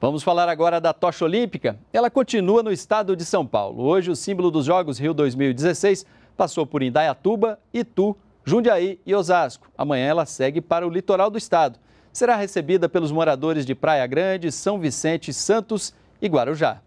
Vamos falar agora da tocha olímpica. Ela continua no estado de São Paulo. Hoje, o símbolo dos Jogos Rio 2016 passou por Indaiatuba, Itu, Jundiaí e Osasco. Amanhã ela segue para o litoral do estado. Será recebida pelos moradores de Praia Grande, São Vicente, Santos e Guarujá.